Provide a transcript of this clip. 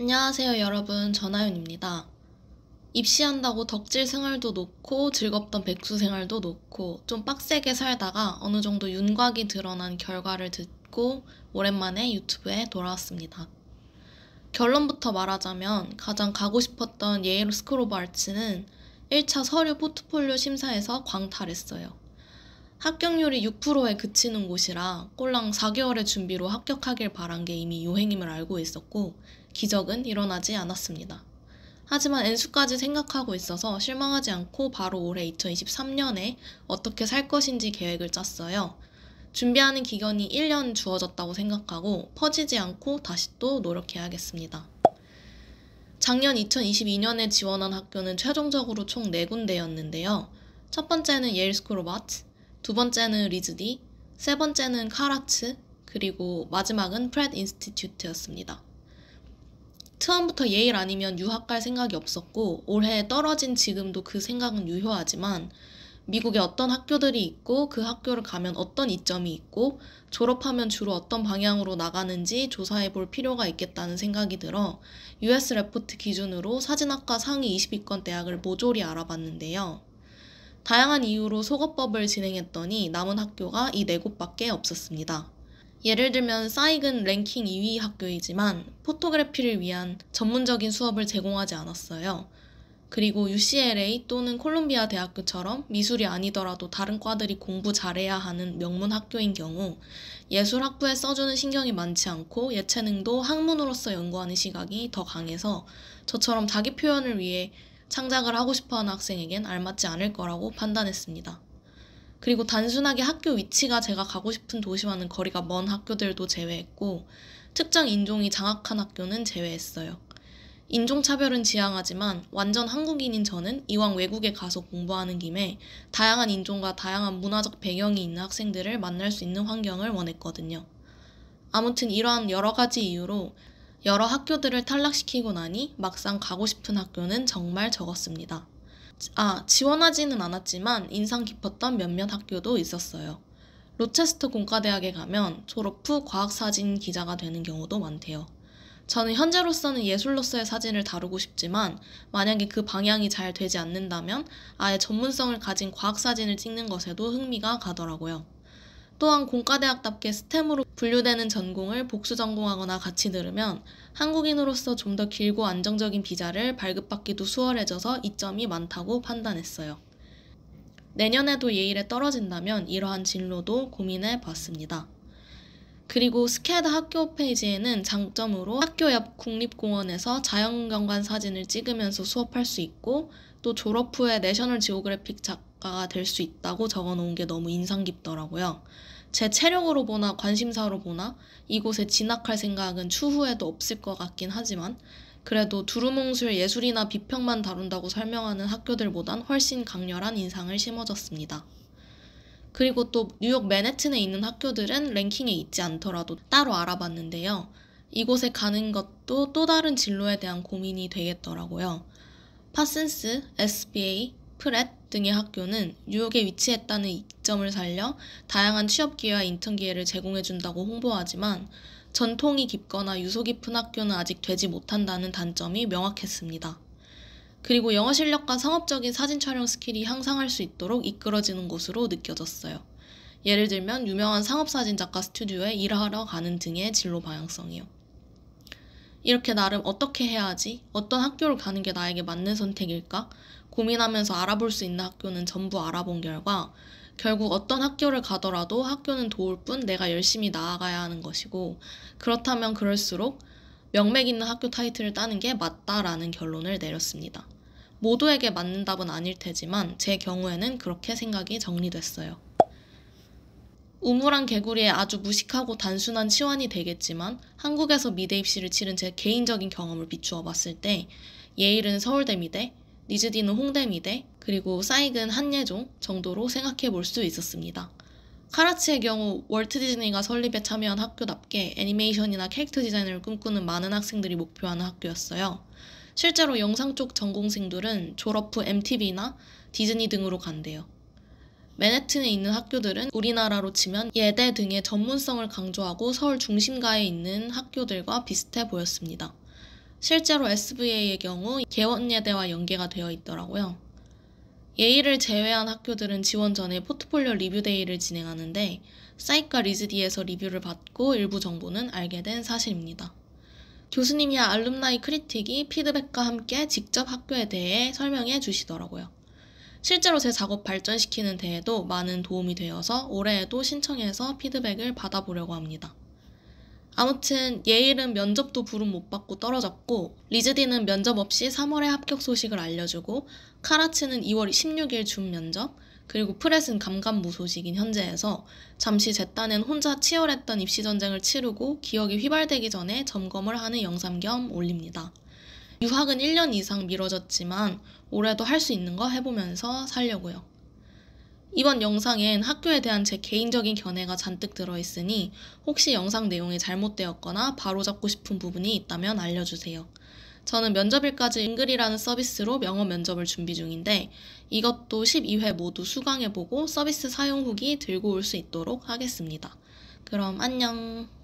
안녕하세요 여러분 전하윤입니다. 입시한다고 덕질 생활도 놓고 즐겁던 백수 생활도 놓고 좀 빡세게 살다가 어느 정도 윤곽이 드러난 결과를 듣고 오랜만에 유튜브에 돌아왔습니다. 결론부터 말하자면 가장 가고 싶었던 예일로 스크로브 알츠는 1차 서류 포트폴리오 심사에서 광탈했어요. 합격률이 6%에 그치는 곳이라 꼴랑 4개월의 준비로 합격하길 바란 게 이미 유행임을 알고 있었고 기적은 일어나지 않았습니다. 하지만 N수까지 생각하고 있어서 실망하지 않고 바로 올해 2023년에 어떻게 살 것인지 계획을 짰어요. 준비하는 기간이 1년 주어졌다고 생각하고 퍼지지 않고 다시 또 노력해야겠습니다. 작년 2022년에 지원한 학교는 최종적으로 총 4군데였는데요. 첫 번째는 예일스쿨 오브 아트, 두 번째는 리즈디, 세 번째는 카라츠, 그리고 마지막은 프렛 인스티튜트였습니다. 처음부터 예일 아니면 유학 갈 생각이 없었고 올해 떨어진 지금도 그 생각은 유효하지만 미국에 어떤 학교들이 있고 그 학교를 가면 어떤 이점이 있고 졸업하면 주로 어떤 방향으로 나가는지 조사해 볼 필요가 있겠다는 생각이 들어 US 레포트 기준으로 사진학과 상위 20위권 대학을 모조리 알아봤는데요. 다양한 이유로 소거법을 진행했더니 남은 학교가 이 네 곳밖에 없었습니다. 예를 들면 사익은 랭킹 2위 학교이지만 포토그래피를 위한 전문적인 수업을 제공하지 않았어요. 그리고 UCLA 또는 콜롬비아 대학교처럼 미술이 아니더라도 다른 과들이 공부 잘해야 하는 명문 학교인 경우 예술 학부에 써주는 신경이 많지 않고 예체능도 학문으로서 연구하는 시각이 더 강해서 저처럼 자기 표현을 위해 창작을 하고 싶어 하는 학생에겐 알맞지 않을 거라고 판단했습니다. 그리고 단순하게 학교 위치가 제가 가고 싶은 도시와는 거리가 먼 학교들도 제외했고, 특정 인종이 장악한 학교는 제외했어요. 인종차별은 지양하지만 완전 한국인인 저는 이왕 외국에 가서 공부하는 김에 다양한 인종과 다양한 문화적 배경이 있는 학생들을 만날 수 있는 환경을 원했거든요. 아무튼 이러한 여러 가지 이유로 여러 학교들을 탈락시키고 나니 막상 가고 싶은 학교는 정말 적었습니다. 아, 지원하지는 않았지만 인상 깊었던 몇몇 학교도 있었어요. 로체스터 공과대학에 가면 졸업 후 과학사진 기자가 되는 경우도 많대요. 저는 현재로서는 예술로서의 사진을 다루고 싶지만 만약에 그 방향이 잘 되지 않는다면 아예 전문성을 가진 과학사진을 찍는 것에도 흥미가 가더라고요. 또한 공과대학답게 스템으로 분류되는 전공을 복수 전공하거나 같이 들으면 한국인으로서 좀 더 길고 안정적인 비자를 발급받기도 수월해져서 이점이 많다고 판단했어요. 내년에도 예일에 떨어진다면 이러한 진로도 고민해 봤습니다. 그리고 스케드 학교 홈페이지에는 장점으로 학교 옆 국립공원에서 자연경관 사진을 찍으면서 수업할 수 있고 또 졸업 후에 내셔널 지오그래픽 작 작가가 될 수 있다고 적어 놓은 게 너무 인상 깊더라고요. 제 체력으로 보나 관심사로 보나 이곳에 진학할 생각은 추후에도 없을 것 같긴 하지만 그래도 두루뭉술 예술이나 비평만 다룬다고 설명하는 학교들보단 훨씬 강렬한 인상을 심어줬습니다. 그리고 또 뉴욕 맨해튼에 있는 학교들은 랭킹에 있지 않더라도 따로 알아봤는데요. 이곳에 가는 것도 또 다른 진로에 대한 고민이 되겠더라고요. 파슨스, SBA, 프렛 등의 학교는 뉴욕에 위치했다는 이점을 살려 다양한 취업 기회와 인턴 기회를 제공해 준다고 홍보하지만 전통이 깊거나 유서 깊은 학교는 아직 되지 못한다는 단점이 명확했습니다. 그리고 영어 실력과 상업적인 사진 촬영 스킬이 향상할 수 있도록 이끌어지는 곳으로 느껴졌어요. 예를 들면 유명한 상업 사진 작가 스튜디오에 일하러 가는 등의 진로 방향성이요. 이렇게 나름 어떻게 해야지? 어떤 학교를 가는 게 나에게 맞는 선택일까? 고민하면서 알아볼 수 있는 학교는 전부 알아본 결과 결국 어떤 학교를 가더라도 학교는 도울 뿐 내가 열심히 나아가야 하는 것이고 그렇다면 그럴수록 명맥 있는 학교 타이틀을 따는 게 맞다라는 결론을 내렸습니다. 모두에게 맞는 답은 아닐 테지만 제 경우에는 그렇게 생각이 정리됐어요. 우물안 개구리의 아주 무식하고 단순한 치환이 되겠지만 한국에서 미대 입시를 치른 제 개인적인 경험을 비추어 봤을 때 예일은 서울대 미대, 니즈디는 홍대 미대, 그리고 사익은 한예종 정도로 생각해 볼 수 있었습니다. 카라츠의 경우 월트 디즈니가 설립에 참여한 학교답게 애니메이션이나 캐릭터 디자인을 꿈꾸는 많은 학생들이 목표하는 학교였어요. 실제로 영상 쪽 전공생들은 졸업 후 MTV나 디즈니 등으로 간대요. 맨해튼에 있는 학교들은 우리나라로 치면 예대 등의 전문성을 강조하고 서울 중심가에 있는 학교들과 비슷해 보였습니다. 실제로 SVA의 경우 개원예대와 연계가 되어 있더라고요. 예의를 제외한 학교들은 지원 전에 포트폴리오 리뷰데이를 진행하는데 사이트 리즈디에서 리뷰를 받고 일부 정보는 알게 된 사실입니다. 교수님이야 알룸나이 크리틱이 피드백과 함께 직접 학교에 대해 설명해 주시더라고요. 실제로 제 작업 발전시키는 데에도 많은 도움이 되어서 올해에도 신청해서 피드백을 받아보려고 합니다. 아무튼 예일은 면접도 부름 못 받고 떨어졌고 리즈디는 면접 없이 3월에 합격 소식을 알려주고 카라츠는 2월 16일 준 면접 그리고 프렛은 감감무 소식인 현재에서 잠시 제 딴엔 혼자 치열했던 입시 전쟁을 치르고 기억이 휘발되기 전에 점검을 하는 영상 겸 올립니다. 유학은 1년 이상 미뤄졌지만 올해도 할 수 있는 거 해보면서 살려고요. 이번 영상엔 학교에 대한 제 개인적인 견해가 잔뜩 들어있으니 혹시 영상 내용이 잘못되었거나 바로잡고 싶은 부분이 있다면 알려주세요. 저는 면접일까지 잉글이라는 서비스로 명어 면접을 준비 중인데 이것도 12회 모두 수강해보고 서비스 사용 후기 들고 올 수 있도록 하겠습니다. 그럼 안녕!